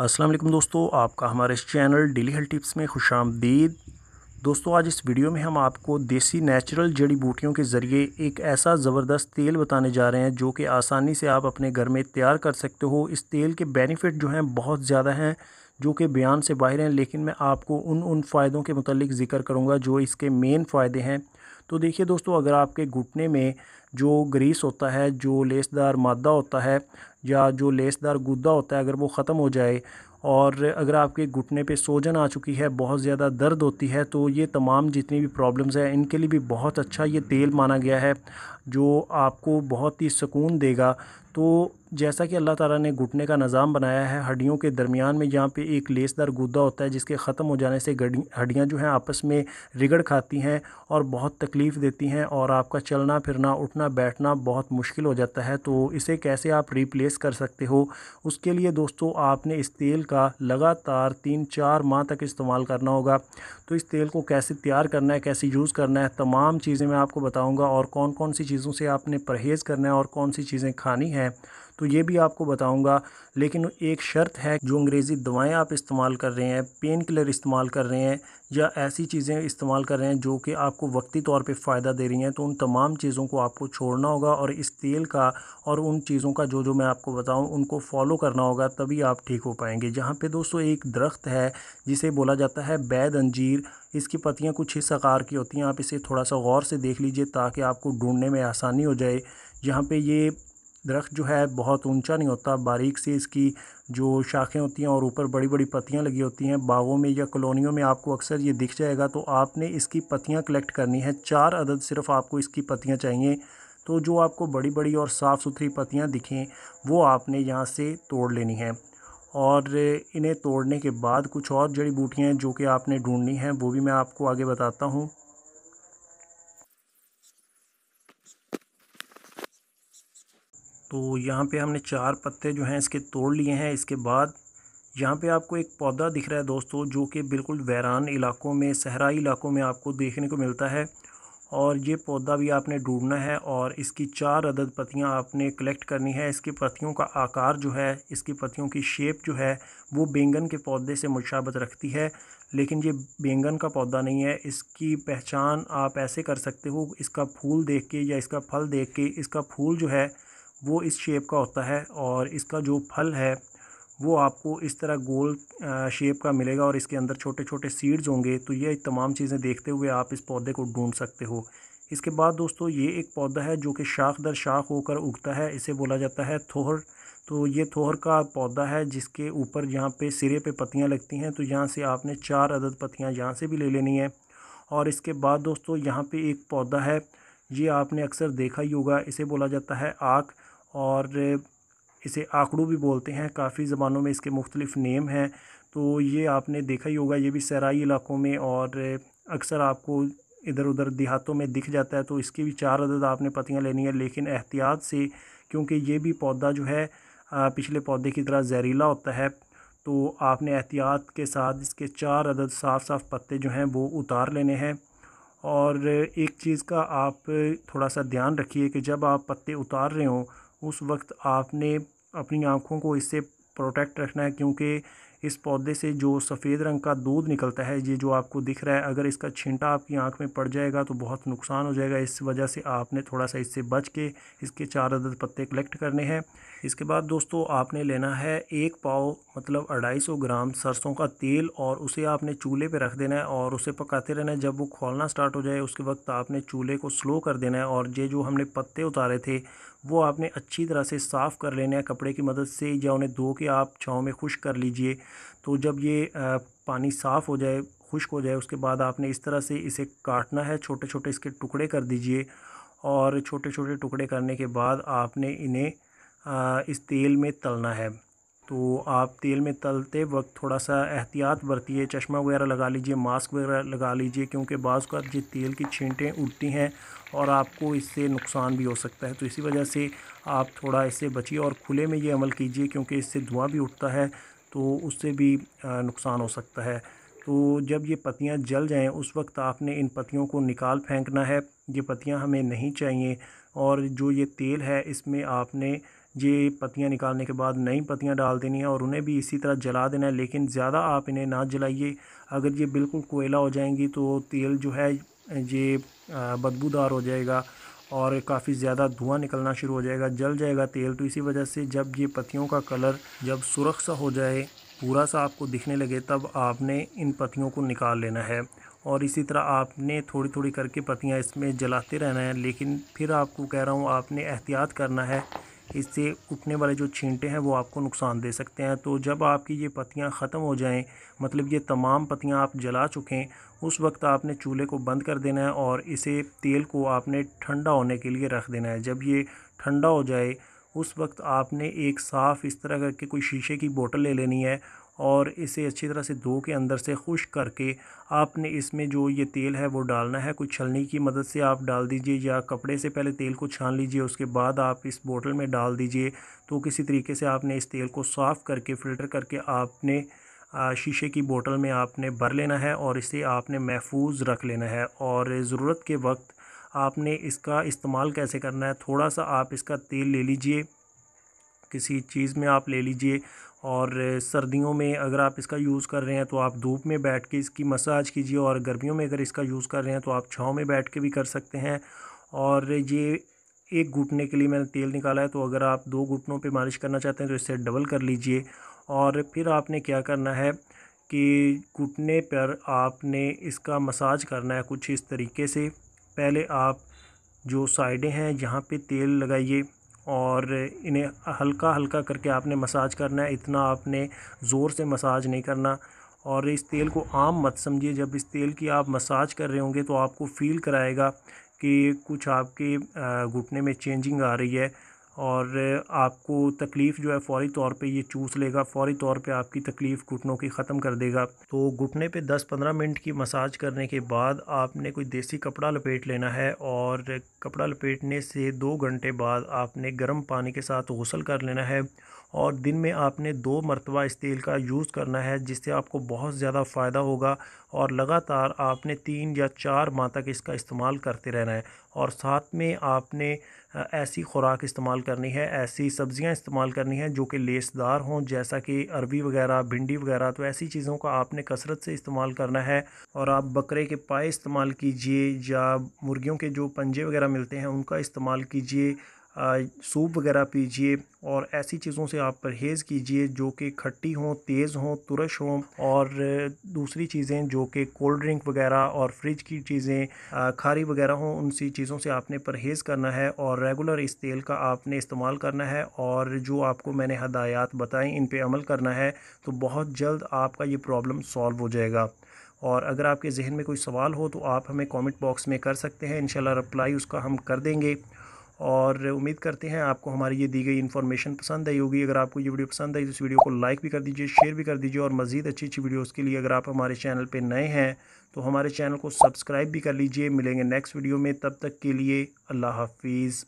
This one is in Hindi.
अस्सलाम वालेकुम दोस्तों आपका हमारे इस चैनल डेली हेल्थ टिप्स में खुश आमदीद दोस्तों आज इस वीडियो में हम आपको देसी नेचुरल जड़ी बूटियों के ज़रिए एक ऐसा ज़बरदस्त तेल बताने जा रहे हैं जो कि आसानी से आप अपने घर में तैयार कर सकते हो इस तेल के बेनिफिट जो हैं बहुत ज़्यादा हैं जो कि बयान से बाहर हैं लेकिन मैं आपको उन उन फ़ायदों के मतलब ज़िक्र करूँगा जो इसके मेन फ़ायदे हैं तो देखिए दोस्तों अगर आपके घुटने में जो ग्रीस होता है जो लेसदार मादा होता है या जो लेसदार गुदा होता है अगर वो ख़त्म हो जाए और अगर आपके घुटने पे सोजन आ चुकी है बहुत ज़्यादा दर्द होती है तो ये तमाम जितनी भी प्रॉब्लम्स हैं इनके लिए भी बहुत अच्छा ये तेल माना गया है जो आपको बहुत ही सुकून देगा तो जैसा कि अल्लाह ताला ने घुटने का निज़ाम बनाया है हड्डियों के दरमियान में यहाँ पे एक लेसदार गुदा होता है जिसके ख़त्म हो जाने से हड्डियाँ जो हैं आपस में रिगड़ खाती हैं और बहुत तकलीफ़ देती हैं और आपका चलना फिरना उठना बैठना बहुत मुश्किल हो जाता है तो इसे कैसे आप रिप्लेस कर सकते हो उसके लिए दोस्तों आपने इस तेल का लगातार तीन चार माह तक इस्तेमाल करना होगा तो इस तेल को कैसे तैयार करना है कैसे यूज़ करना है तमाम चीज़ें मैं आपको बताऊँगा और कौन कौन सी चीज़ों से आपने परहेज़ करना है और कौन सी चीज़ें खानी है तो ये भी आपको बताऊँगा लेकिन एक शर्त है जो अंग्रेज़ी दवाएँ आप इस्तेमाल कर रहे हैं पेन किलर इस्तेमाल कर रहे हैं या ऐसी चीज़ें इस्तेमाल कर रहे हैं जो कि आपको वक्ती तौर पर फ़ायदा दे रही हैं तो उन तमाम चीज़ों को आपको छोड़ना होगा और इस तेल का और उन चीज़ों का जो जो मैं आपको बताऊँ उनको फॉलो करना होगा तभी आप ठीक हो पाएंगे जहाँ पर दोस्तों एक दरख्त है जिसे बोला जाता है बैद अंजीर इसकी पत्तियाँ कुछ इस आकार की होती हैं आप इसे थोड़ा सा गौर से देख लीजिए ताकि आपको ढूंढने में आसानी हो जाए यहाँ पे ये दरख्त जो है बहुत ऊंचा नहीं होता बारीक से इसकी जो शाखें होती हैं और ऊपर बड़ी बड़ी पत्तियां लगी होती हैं बागों में या कॉलोनियों में आपको अक्सर ये दिख जाएगा तो आपने इसकी पत्तियां कलेक्ट करनी है चार अदद सिर्फ आपको इसकी पत्तियां चाहिए तो जो आपको बड़ी बड़ी और साफ़ सुथरी पत्तियाँ दिखें वो आपने यहाँ से तोड़ लेनी है और इन्हें तोड़ने के बाद कुछ और जड़ी बूटियाँ जो कि आपने ढूंढनी हैं वो भी मैं आपको आगे बताता हूँ तो यहाँ पे हमने चार पत्ते जो हैं इसके तोड़ लिए हैं इसके बाद यहाँ पे आपको एक पौधा दिख रहा है दोस्तों जो कि बिल्कुल वैरान इलाकों में सहराई इलाकों में आपको देखने को मिलता है और ये पौधा भी आपने ढूंढना है और इसकी चार अदद पत्तियाँ आपने कलेक्ट करनी है इसकी पत्तियों का आकार जो है इसकी पत्तियों की शेप जो है वो बैंगन के पौधे से मुशाबत रखती है लेकिन ये बैंगन का पौधा नहीं है इसकी पहचान आप ऐसे कर सकते हो इसका फूल देख के या इसका फल देख के इसका फूल जो है वो इस शेप का होता है और इसका जो फल है वो आपको इस तरह गोल शेप का मिलेगा और इसके अंदर छोटे छोटे सीड्स होंगे तो ये तमाम चीज़ें देखते हुए आप इस पौधे को ढूंढ सकते हो इसके बाद दोस्तों ये एक पौधा है जो कि शाख दर शाख होकर उगता है इसे बोला जाता है थोहर तो ये थोहर का पौधा है जिसके ऊपर यहाँ पे सिरे पे पत्तियाँ लगती हैं तो यहाँ से आपने चार अदद पत्तियाँ यहाँ से भी ले लेनी है और इसके बाद दोस्तों यहाँ पर एक पौधा है ये आपने अक्सर देखा ही होगा इसे बोला जाता है आँख और इसे आंकड़ू भी बोलते हैं काफ़ी ज़बानों में इसके मुख्तलिफ़ नेम हैं तो ये आपने देखा ही होगा ये भी सराई इलाकों में और अक्सर आपको इधर उधर देहातों में दिख जाता है तो इसकी भी चार अदद आपने पत्तियाँ लेनी है लेकिन एहतियात से क्योंकि ये भी पौधा जो है पिछले पौधे की तरह जहरीला होता है तो आपने एहतियात के साथ इसके चार अदद साफ़ साफ़ पत्ते जो हैं वो उतार लेने हैं और एक चीज़ का आप थोड़ा सा ध्यान रखिए कि जब आप पत्ते उतार रहे हों उस वक्त आपने अपनी आँखों को इससे प्रोटेक्ट रखना है क्योंकि इस पौधे से जो सफ़ेद रंग का दूध निकलता है ये जो आपको दिख रहा है अगर इसका छिंटा आपकी आंख में पड़ जाएगा तो बहुत नुकसान हो जाएगा इस वजह से आपने थोड़ा सा इससे बच के इसके चार अदद पत्ते कलेक्ट करने हैं इसके बाद दोस्तों आपने लेना है एक पाव मतलब अढ़ाई सौ ग्राम सरसों का तेल और उसे आपने चूल्हे पर रख देना है और उसे पकाते रहना है जब वो खोलना स्टार्ट हो जाए उसके वक्त आपने चूल्हे को स्लो कर देना है और ये जो हमने पत्ते उतारे थे वो आपने अच्छी तरह से साफ़ कर लेना है कपड़े की मदद से या उन्हें धो के आप छाँव में खुश कर लीजिए तो जब ये पानी साफ़ हो जाए खुश्क हो जाए उसके बाद आपने इस तरह से इसे काटना है छोटे छोटे इसके टुकड़े कर दीजिए और छोटे छोटे टुकड़े करने के बाद आपने इन्हें इस तेल में तलना है तो आप तेल में तलते वक्त थोड़ा सा एहतियात बरतिए चश्मा वगैरह लगा लीजिए मास्क वगैरह लगा लीजिए क्योंकि बाज़ का जो तेल की छींटें उड़ती हैं और आपको इससे नुकसान भी हो सकता है तो इसी वजह से आप थोड़ा इससे बचिए और खुले में ये अमल कीजिए क्योंकि इससे धुआँ भी उठता है तो उससे भी नुकसान हो सकता है तो जब ये पतियाँ जल जाएँ उस वक्त आपने इन पतियों को निकाल फेंकना है ये पतियाँ हमें नहीं चाहिए और जो ये तेल है इसमें आपने ये पत्तियाँ निकालने के बाद नई पत्तियाँ डाल देनी है और उन्हें भी इसी तरह जला देना है लेकिन ज़्यादा आप इन्हें ना जलाइए अगर ये बिल्कुल कोयला हो जाएंगी तो तेल जो है ये बदबूदार हो जाएगा और काफ़ी ज़्यादा धुआं निकलना शुरू हो जाएगा जल जाएगा तेल तो इसी वजह से जब ये पत्तियों का कलर जब सुरख सा हो जाए पूरा सा आपको दिखने लगे तब आपने इन पत्तियों को निकाल लेना है और इसी तरह आपने थोड़ी थोड़ी करके पतियाँ इसमें जलाते रहना है लेकिन फिर आपको कह रहा हूँ आपने एहतियात करना है इससे उठने वाले जो छींटे हैं वो आपको नुकसान दे सकते हैं तो जब आपकी ये पत्तियाँ ख़त्म हो जाएं मतलब ये तमाम पत्तियाँ आप जला चुकें उस वक्त आपने चूल्हे को बंद कर देना है और इसे तेल को आपने ठंडा होने के लिए रख देना है जब ये ठंडा हो जाए उस वक्त आपने एक साफ़ इस तरह करके कोई शीशे की बोतल ले लेनी है और इसे अच्छी तरह से धो के अंदर से खुश करके आपने इसमें जो ये तेल है वो डालना है कुछ छलनी की मदद से आप डाल दीजिए या कपड़े से पहले तेल को छान लीजिए उसके बाद आप इस बोतल में डाल दीजिए तो किसी तरीके से आपने इस तेल को साफ़ करके फ़िल्टर करके आपने शीशे की बोतल में आपने भर लेना है और इसे आपने महफूज रख लेना है और ज़रूरत के वक्त आपने इसका इस्तेमाल कैसे करना है थोड़ा सा आप इसका तेल ले लीजिए किसी चीज़ में आप ले लीजिए और सर्दियों में अगर आप इसका यूज़ कर रहे हैं तो आप धूप में बैठ के इसकी मसाज कीजिए और गर्मियों में अगर इसका यूज़ कर रहे हैं तो आप छाँव में बैठ के भी कर सकते हैं और ये एक घुटने के लिए मैंने तेल निकाला है तो अगर आप दो घुटनों पे मालिश करना चाहते हैं तो इसे डबल कर लीजिए और फिर आपने क्या करना है कि घुटने पर आपने इसका मसाज करना है कुछ इस तरीके से पहले आप जो साइडें हैं जहाँ पे तेल लगाइए और इन्हें हल्का हल्का करके आपने मसाज करना है इतना आपने ज़ोर से मसाज नहीं करना और इस तेल को आम मत समझिए जब इस तेल की आप मसाज कर रहे होंगे तो आपको फील कराएगा कि कुछ आपके घुटने में चेंजिंग आ रही है और आपको तकलीफ़ जो है फौरी तौर पे ये चूस लेगा फौरी तौर पे आपकी तकलीफ़ घुटनों की ख़त्म कर देगा तो घुटने पे 10-15 मिनट की मसाज करने के बाद आपने कोई देसी कपड़ा लपेट लेना है और कपड़ा लपेटने से दो घंटे बाद आपने गर्म पानी के साथ गसल कर लेना है और दिन में आपने दो मरतबा इस तेल का यूज़ करना है जिससे आपको बहुत ज़्यादा फ़ायदा होगा और लगातार आपने तीन या चार माह तक इसका इस्तेमाल करते रहना है और साथ में आपने ऐसी खुराक इस्तेमाल करनी है ऐसी सब्ज़ियाँ इस्तेमाल करनी है जो कि लेसदार हों जैसा कि अरबी वगैरह भिंडी वगैरह तो ऐसी चीज़ों का आपने कसरत से इस्तेमाल करना है और आप बकरे के पाए इस्तेमाल कीजिए या मुर्गियों के जो पंजे वगैरह मिलते हैं उनका इस्तेमाल कीजिए सूप वगैरह पीजिए और ऐसी चीज़ों से आप परहेज़ कीजिए जो कि खट्टी हों तेज़ हों तुरश हों और दूसरी चीज़ें जो कि कोल्ड ड्रिंक वगैरह और फ्रिज की चीज़ें खारी वगैरह हों उन सी चीज़ों से आपने परहेज़ करना है और रेगुलर इस तेल का आपने इस्तेमाल करना है और जो आपको मैंने हदायात बताएं इन पर अमल करना है तो बहुत जल्द आपका ये प्रॉब्लम सॉल्व हो जाएगा और अगर आपके जहन में कोई सवाल हो तो आप हमें कमेंट बॉक्स में कर सकते हैं इन रिप्लाई उसका हम कर देंगे और उम्मीद करते हैं आपको हमारी ये दी गई इन्फॉर्मेशन पसंद आई होगी अगर आपको ये वीडियो पसंद आई तो इस वीडियो को लाइक भी कर दीजिए शेयर भी कर दीजिए और मज़ीद अच्छी अच्छी वीडियोज़ के लिए अगर आप हमारे चैनल पर नए हैं तो हमारे चैनल को सब्सक्राइब भी कर लीजिए मिलेंगे नेक्स्ट वीडियो में तब तक के लिए अल्लाह हाफिज़